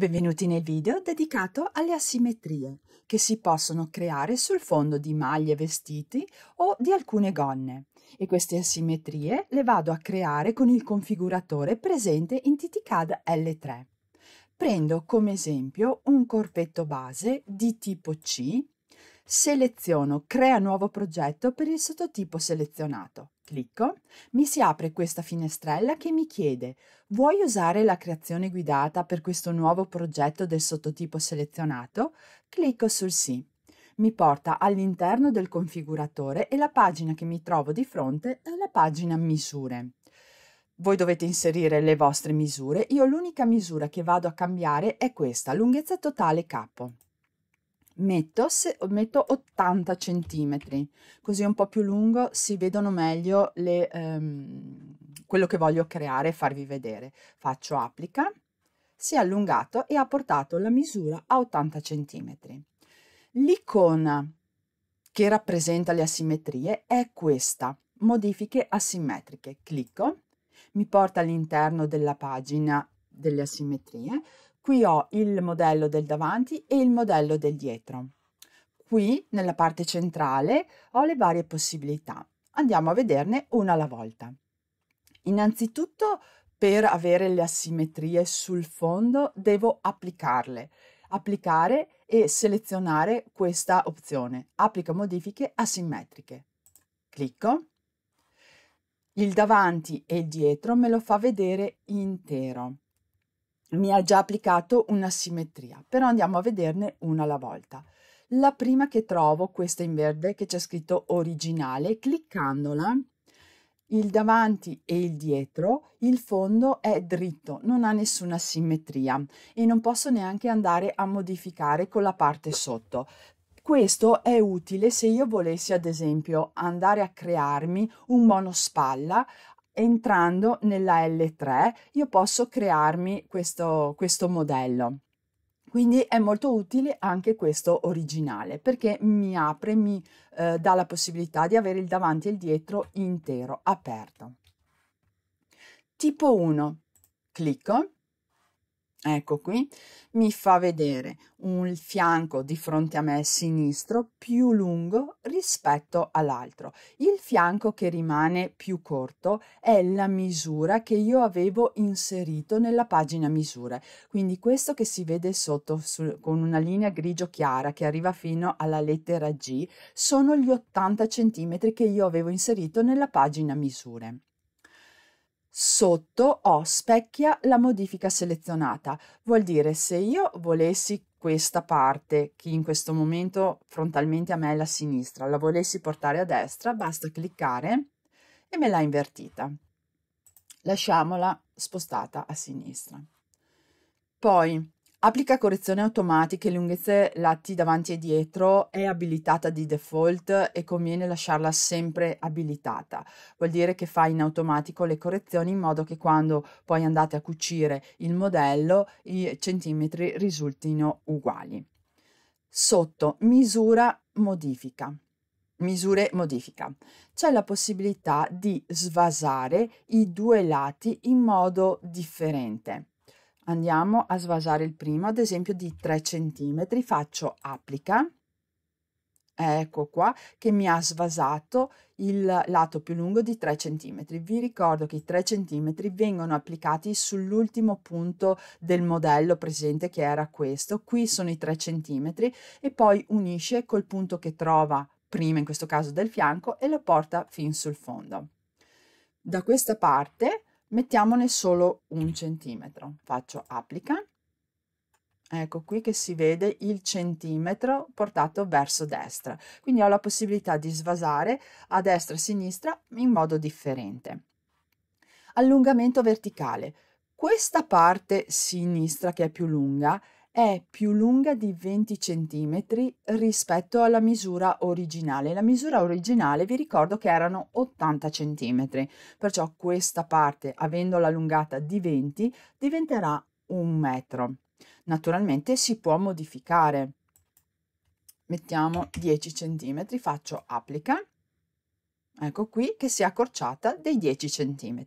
Benvenuti nel video dedicato alle asimmetrie che si possono creare sul fondo di maglie vestiti o di alcune gonne e queste asimmetrie le vado a creare con il configuratore presente in TTCAD L3. Prendo come esempio un corpetto base di tipo C, seleziono Crea nuovo progetto per il sottotipo selezionato, clicco, mi si apre questa finestrella che mi chiede Vuoi usare la creazione guidata per questo nuovo progetto del sottotipo selezionato? Clicco sul sì. Mi porta all'interno del configuratore e la pagina che mi trovo di fronte è la pagina misure. Voi dovete inserire le vostre misure, io l'unica misura che vado a cambiare è questa, lunghezza totale capo metto, se, metto 80 centimetri, così un po' più lungo si vedono meglio le, ehm, quello che voglio creare e farvi vedere. Faccio applica, si è allungato e ha portato la misura a 80 centimetri. L'icona che rappresenta le asimmetrie è questa, modifiche asimmetriche. Clicco, mi porta all'interno della pagina delle asimmetrie, Qui ho il modello del davanti e il modello del dietro. Qui, nella parte centrale, ho le varie possibilità. Andiamo a vederne una alla volta. Innanzitutto, per avere le asimmetrie sul fondo, devo applicarle. Applicare e selezionare questa opzione. Applica modifiche asimmetriche. Clicco. Il davanti e il dietro me lo fa vedere intero mi ha già applicato una simmetria, però andiamo a vederne una alla volta. La prima che trovo, questa in verde, che c'è scritto originale, cliccandola, il davanti e il dietro, il fondo è dritto, non ha nessuna simmetria e non posso neanche andare a modificare con la parte sotto. Questo è utile se io volessi, ad esempio, andare a crearmi un monospalla entrando nella L3 io posso crearmi questo, questo modello. Quindi è molto utile anche questo originale perché mi apre, mi eh, dà la possibilità di avere il davanti e il dietro intero aperto. Tipo 1, clicco ecco qui, mi fa vedere un fianco di fronte a me sinistro più lungo rispetto all'altro. Il fianco che rimane più corto è la misura che io avevo inserito nella pagina misure. Quindi questo che si vede sotto su, con una linea grigio chiara che arriva fino alla lettera G sono gli 80 cm che io avevo inserito nella pagina misure sotto ho specchia la modifica selezionata. Vuol dire se io volessi questa parte, che in questo momento frontalmente a me è la sinistra, la volessi portare a destra, basta cliccare e me l'ha invertita. Lasciamola spostata a sinistra. Poi Applica correzioni automatiche lunghezze lati davanti e dietro, è abilitata di default e conviene lasciarla sempre abilitata. Vuol dire che fa in automatico le correzioni in modo che quando poi andate a cucire il modello i centimetri risultino uguali. Sotto misura modifica. Misure modifica. C'è la possibilità di svasare i due lati in modo differente andiamo a svasare il primo ad esempio di 3 cm faccio applica ecco qua che mi ha svasato il lato più lungo di 3 cm. Vi ricordo che i 3 cm vengono applicati sull'ultimo punto del modello presente che era questo. Qui sono i 3 cm e poi unisce col punto che trova prima in questo caso del fianco e lo porta fin sul fondo. Da questa parte mettiamone solo un centimetro faccio applica ecco qui che si vede il centimetro portato verso destra quindi ho la possibilità di svasare a destra e a sinistra in modo differente allungamento verticale questa parte sinistra che è più lunga è più lunga di 20 cm rispetto alla misura originale. La misura originale vi ricordo che erano 80 cm, perciò questa parte, avendo la lungata di 20, diventerà un metro. Naturalmente si può modificare. Mettiamo 10 cm, faccio applica, ecco qui che si è accorciata dei 10 cm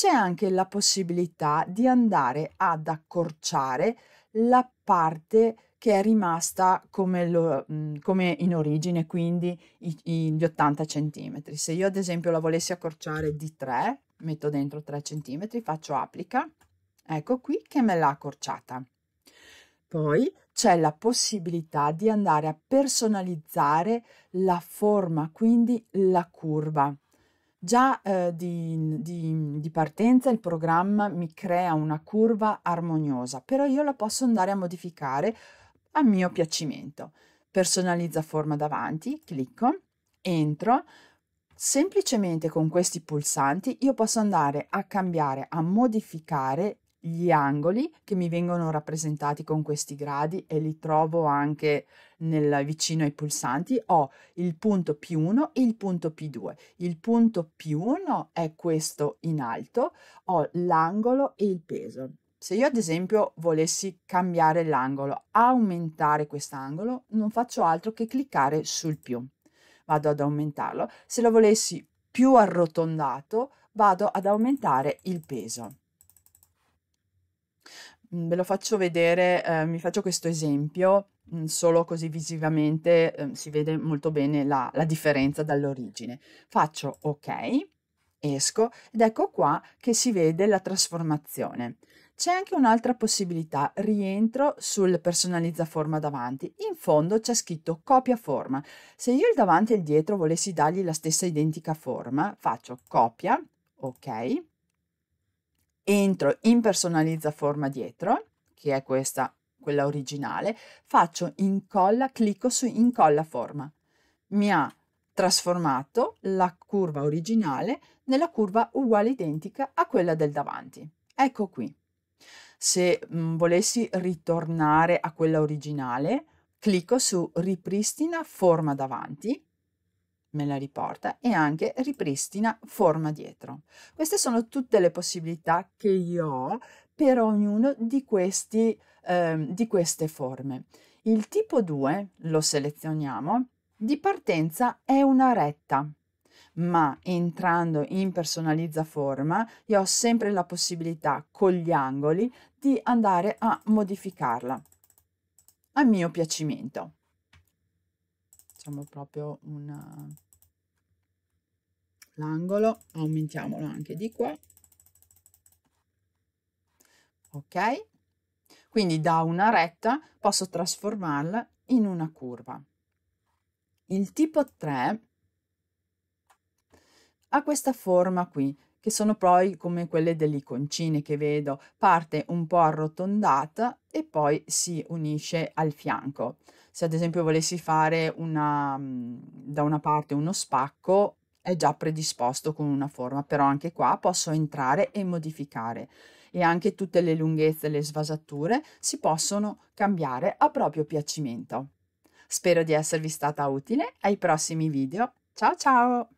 c'è anche la possibilità di andare ad accorciare la parte che è rimasta come, lo, mhmm, come in origine, quindi i, i, gli 80 cm. Se io ad esempio la volessi accorciare di 3, metto dentro 3 cm, faccio applica, ecco qui che me l'ha accorciata. Poi c'è la possibilità di andare a personalizzare la forma, quindi la curva. Già eh, di, di, di, partenza il programma mi crea una curva armoniosa, però io la posso andare a modificare a mio piacimento. Personalizza forma davanti, clicco, entro. Semplicemente con questi pulsanti io posso andare a cambiare, a modificare gli angoli che mi vengono rappresentati con questi gradi e li trovo anche nel, vicino ai pulsanti. Ho il punto P1 e il punto P2. Il punto P1 è questo in alto, ho l'angolo e il peso. Se io ad esempio volessi cambiare l'angolo, aumentare quest'angolo, non faccio altro che cliccare sul più. Vado ad aumentarlo. Se lo volessi più arrotondato, vado ad aumentare il peso. Mhmm, ve lo faccio vedere, eh, mi faccio questo esempio, mhmm, solo così visivamente eh, si vede molto bene la, la differenza dall'origine. Faccio OK, esco ed ecco qua che si vede la trasformazione. C'è anche un'altra possibilità, rientro sul personalizza forma davanti. In fondo c'è scritto copia forma. Se io il davanti e il dietro volessi dargli la stessa identica forma, faccio copia, ok, entro in personalizza forma dietro, che è questa, quella originale, faccio incolla, clicco su incolla forma. Mi ha trasformato la curva originale nella curva uguale identica a quella del davanti. Ecco qui. Se mh, volessi ritornare a quella originale, clicco su ripristina forma davanti me la riporta e anche ripristina forma dietro. Queste sono tutte le possibilità che io ho per ognuno di, questi, eh, di queste forme. Il tipo 2, lo selezioniamo, di partenza è una retta, ma entrando in personalizza forma io ho sempre la possibilità con gli angoli di andare a modificarla a mio piacimento facciamo proprio un eh, l'angolo aumentiamolo anche di qua ok quindi da una retta posso trasformarla in una curva il tipo 3 ha questa forma qui che sono poi come quelle delle iconcine che vedo parte un po' arrotondata e poi si unisce al fianco se ad esempio volessi fare una, mhmm, da una parte uno spacco, è già predisposto con una forma, però anche qua posso entrare e modificare e anche tutte le lunghezze e le svasature si possono cambiare a proprio piacimento. Spero di esservi stata utile, ai prossimi video, ciao ciao!